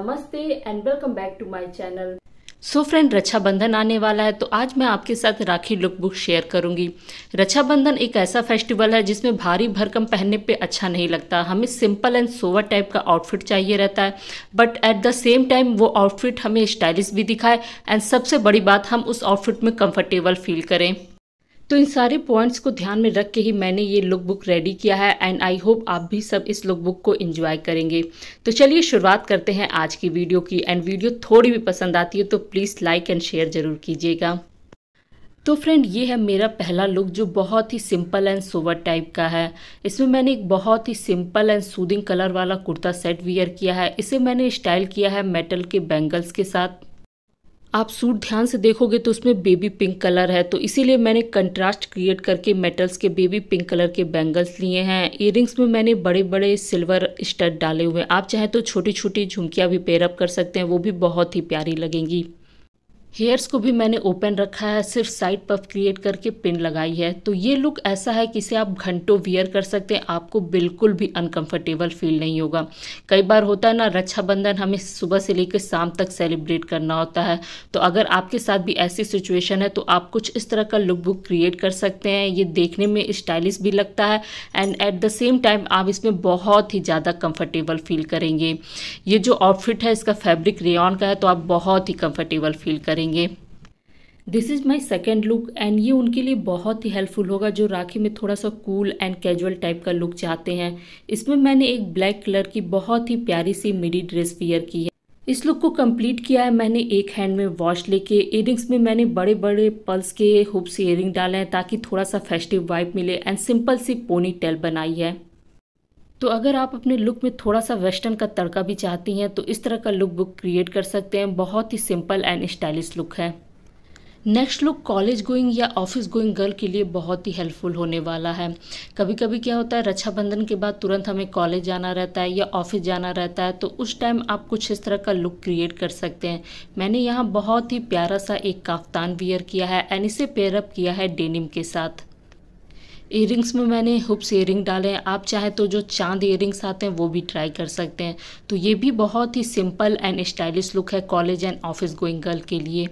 नमस्ते and welcome back to my channel so friend Raksha Bandhan आने वाला है तो आज मैं आपके साथ राखी लुक बुक शेयर करूंगी रक्षाबंधन एक ऐसा फेस्टिवल है जिसमें भारी भरकम पहनने पे अच्छा नहीं लगता हमें सिंपल एंड सोवर टाइप का आउटफिट चाहिए रहता है but at the same time वो आउटफिट हमें स्टाइलिश भी दिखाए एंड सबसे बड़ी बात हम उस आउटफिट में कंफर्टेबल फील करें तो इन सारे पॉइंट्स को ध्यान में रख के ही मैंने ये लुक बुक रेडी किया है एंड आई होप आप भी सब इस लुक बुक को इन्जॉय करेंगे तो चलिए शुरुआत करते हैं आज की वीडियो की एंड वीडियो थोड़ी भी पसंद आती है तो प्लीज़ लाइक एंड शेयर ज़रूर कीजिएगा तो फ्रेंड ये है मेरा पहला लुक जो बहुत ही सिंपल एंड सोवर टाइप का है इसमें मैंने एक बहुत ही सिंपल एंड सूदिंग कलर वाला कुर्ता सेट वियर किया है इसे मैंने स्टाइल किया है मेटल के बैंगल्स के साथ आप सूट ध्यान से देखोगे तो उसमें बेबी पिंक कलर है तो इसीलिए मैंने कंट्रास्ट क्रिएट करके मेटल्स के बेबी पिंक कलर के बैंगल्स लिए हैं ईयरिंग्स में मैंने बड़े बड़े सिल्वर स्टड डाले हुए हैं आप चाहें तो छोटी छोटी झुमकियाँ भी पेयरअप कर सकते हैं वो भी बहुत ही प्यारी लगेंगी हेयर्स को भी मैंने ओपन रखा है सिर्फ साइड पफ क्रिएट करके पिन लगाई है तो ये लुक ऐसा है कि इसे आप घंटों वियर कर सकते हैं आपको बिल्कुल भी अनकंफर्टेबल फील नहीं होगा कई बार होता है ना रक्षाबंधन हमें सुबह से लेकर शाम तक सेलिब्रेट करना होता है तो अगर आपके साथ भी ऐसी सिचुएशन है तो आप कुछ इस तरह का लुक बुक क्रिएट कर सकते हैं ये देखने में स्टाइलिश भी लगता है and at the same time आप इसमें बहुत ही ज़्यादा कम्फर्टेबल फील करेंगे ये जो आउटफिट है इसका फैब्रिक रेन का है तो आप बहुत ही कम्फर्टेबल फील करेंगे करेंगे this is my second look and ये उनके लिए बहुत ही हेल्पफुल होगा जो राखी में थोड़ा सा कूल एंड कैजुअल टाइप का लुक चाहते हैं इसमें मैंने एक ब्लैक कलर की बहुत ही प्यारी सी मिडी ड्रेस वेयर की है इस लुक को कंप्लीट किया है मैंने एक हैंड में वॉश लेके इयरिंग्स में मैंने बड़े बड़े पल्स के हुप्स इयरिंग डाले हैं ताकि थोड़ा सा फेस्टिव वाइप मिले एंड सिंपल सी पोनी टेल बनाई है तो अगर आप अपने लुक में थोड़ा सा वेस्टर्न का तड़का भी चाहती हैं तो इस तरह का लुक बुक क्रिएट कर सकते हैं बहुत ही सिंपल एंड स्टाइलिश लुक है नेक्स्ट लुक कॉलेज गोइंग या ऑफिस गोइंग गर्ल के लिए बहुत ही हेल्पफुल होने वाला है कभी कभी क्या होता है रक्षाबंधन के बाद तुरंत हमें कॉलेज जाना रहता है या ऑफिस जाना रहता है तो उस टाइम आप कुछ इस तरह का लुक क्रिएट कर सकते हैं मैंने यहाँ बहुत ही प्यारा सा एक काफ्तान वियर किया है एंड इसे पेयरअप किया है डेनिम के साथ ईयरिंग्स में मैंने हुप्स ईयरिंग डाले हैं आप चाहे तो जो चांद ईयरिंग्स आते हैं वो भी ट्राई कर सकते हैं तो ये भी बहुत ही सिंपल एंड स्टाइलिश लुक है college and office going girl के लिए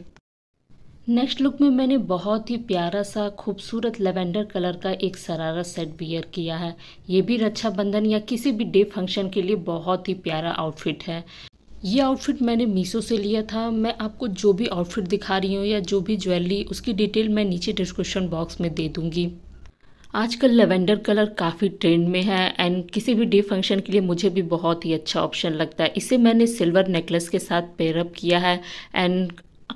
नेक्स्ट लुक में मैंने बहुत ही प्यारा सा खूबसूरत लेवेंडर कलर का एक सरारा सेट बियर किया है ये भी रक्षाबंधन या किसी भी डे फंक्शन के लिए बहुत ही प्यारा आउटफिट है ये आउटफिट मैंने मीशो से लिया था मैं आपको जो भी आउटफिट दिखा रही हूँ या जो भी ज्वेलरी उसकी डिटेल मैं नीचे डिस्क्रिप्शन बॉक्स में दे दूँगी आजकल लेवेंडर कलर काफ़ी ट्रेंड में है एंड किसी भी डे फंक्शन के लिए मुझे भी बहुत ही अच्छा ऑप्शन लगता है इसे मैंने सिल्वर नेकलेस के साथ पेयरअप किया है एंड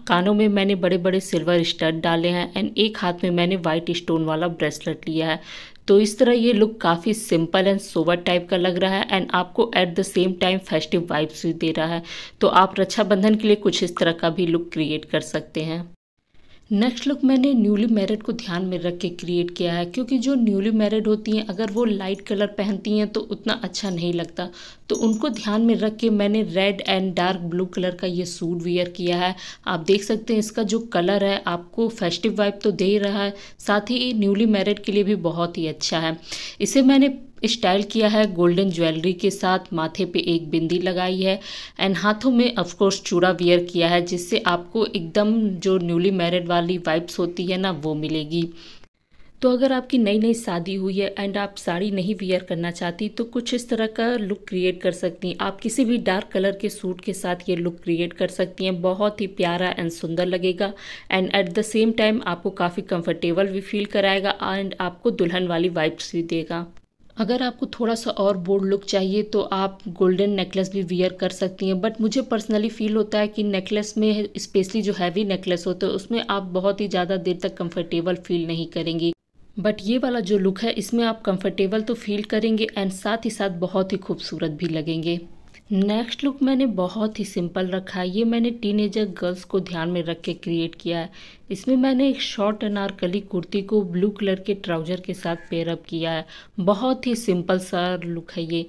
कानों में मैंने बड़े बड़े सिल्वर स्टड डाले हैं एंड एक हाथ में मैंने वाइट स्टोन वाला ब्रेसलेट लिया है तो इस तरह ये लुक काफ़ी सिंपल एंड सोवर टाइप का लग रहा है एंड आपको at the same time festive vibes भी दे रहा है तो आप रक्षाबंधन के लिए कुछ इस तरह का भी लुक क्रिएट कर सकते हैं नेक्स्ट लुक मैंने न्यूली मैरिड को ध्यान में रख के क्रिएट किया है क्योंकि जो न्यूली मैरिड होती हैं अगर वो लाइट कलर पहनती हैं तो उतना अच्छा नहीं लगता तो उनको ध्यान में रख के मैंने red and dark blue colour का ये सूट वियर किया है आप देख सकते हैं इसका जो कलर है आपको फेस्टिव वाइब तो दे रहा है साथ ही न्यूली मैरिड के लिए भी बहुत ही अच्छा है इसे मैंने स्टाइल किया है गोल्डन ज्वेलरी के साथ माथे पे एक बिंदी लगाई है एंड हाथों में ऑफ कोर्स चूड़ा वियर किया है जिससे आपको एकदम जो न्यूली मैरिड वाली वाइब्स होती है ना वो मिलेगी तो अगर आपकी नई नई शादी हुई है एंड आप साड़ी नहीं वियर करना चाहती तो कुछ इस तरह का लुक क्रिएट कर सकती हैं आप किसी भी डार्क कलर के सूट के साथ ये लुक क्रिएट कर सकती हैं बहुत ही प्यारा एंड सुंदर लगेगा and at the same time आपको काफ़ी कंफर्टेबल भी फील कराएगा एंड आपको दुल्हन वाली वाइब्स भी देगा अगर आपको थोड़ा सा और बोल्ड लुक चाहिए तो आप गोल्डन नेकलेस भी वियर कर सकती हैं बट मुझे पर्सनली फील होता है कि नेकलेस में स्पेशली जो हैवी नेकलेस होते हैं उसमें आप बहुत ही ज़्यादा देर तक कंफर्टेबल फील नहीं करेंगी बट ये वाला जो लुक है इसमें आप कंफर्टेबल तो फील करेंगे एंड साथ ही साथ बहुत ही खूबसूरत भी लगेंगे नेक्स्ट लुक मैंने बहुत ही सिंपल रखा है ये मैंने टीनेजर गर्ल्स को ध्यान में रख के क्रिएट किया है इसमें मैंने एक शॉर्ट अनारकली कुर्ती को ब्लू कलर के ट्राउज़र के साथ पेयरअप किया है बहुत ही सिंपल सा लुक है ये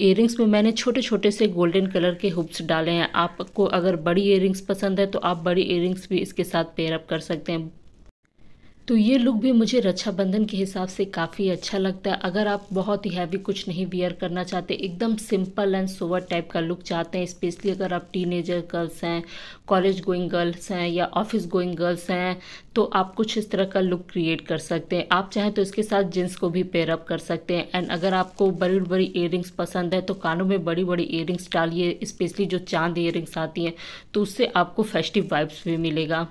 इयरिंग्स में मैंने छोटे छोटे से गोल्डन कलर के हुप्स डाले हैं आपको अगर बड़ी इयरिंग्स पसंद है तो आप बड़ी इयरिंग्स भी इसके साथ पेयरअप कर सकते हैं तो ये लुक भी मुझे रक्षाबंधन के हिसाब से काफ़ी अच्छा लगता है अगर आप बहुत ही हैवी कुछ नहीं वियर करना चाहते एकदम सिंपल एंड सोवर टाइप का लुक चाहते हैं स्पेशली अगर आप टीनेजर गर्ल्स हैं कॉलेज गोइंग गर्ल्स हैं या ऑफिस गोइंग गर्ल्स हैं तो आप कुछ इस तरह का लुक क्रिएट कर सकते हैं आप चाहें तो इसके साथ जींस को भी पेयरअप कर सकते हैं एंड अगर आपको बड़ी बड़ी इयरिंग्स पसंद है तो कानों में बड़ी बड़ी इयरिंग्स डालिए स्पेशली जो चांद इयरिंग्स आती हैं तो उससे आपको फेस्टिव वाइब्स भी मिलेगा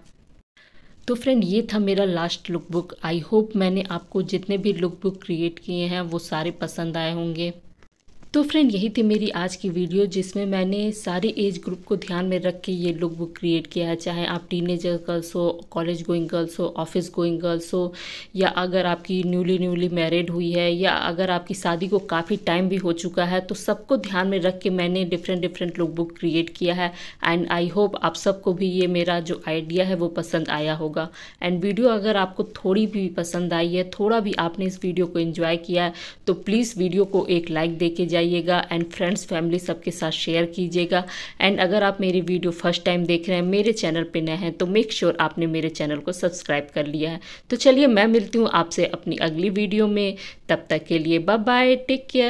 तो फ्रेंड ये था मेरा last look book I hope मैंने आपको जितने भी लुक बुक क्रिएट किए हैं वो सारे पसंद आए होंगे तो फ्रेंड यही थी मेरी आज की वीडियो जिसमें मैंने सारे एज ग्रुप को ध्यान में रख के ये लुक बुक क्रिएट किया है चाहे आप टीनेजर गर्ल्स हो कॉलेज गोइंग गर्ल्स हो ऑफिस गोइंग गर्ल्स हो या अगर आपकी न्यूली न्यूली मैरिड हुई है या अगर आपकी शादी को काफ़ी टाइम भी हो चुका है तो सबको ध्यान में रख के मैंने different different look book create किया है एंड आई होप आप सबको भी ये मेरा जो आइडिया है वो पसंद आया होगा एंड वीडियो अगर आपको थोड़ी भी पसंद आई है थोड़ा भी आपने इस वीडियो को इन्जॉय किया है तो प्लीज़ वीडियो को एक लाइक दे के जाइएगा एंड फ्रेंड्स फैमिली सबके साथ शेयर कीजिएगा एंड अगर आप मेरी वीडियो फर्स्ट टाइम देख रहे हैं मेरे चैनल पर नए हैं तो मेक श्योर sure आपने मेरे चैनल को सब्सक्राइब कर लिया है तो चलिए मैं मिलती हूँ आपसे अपनी अगली वीडियो में तब तक के लिए बाय बाय टेक केयर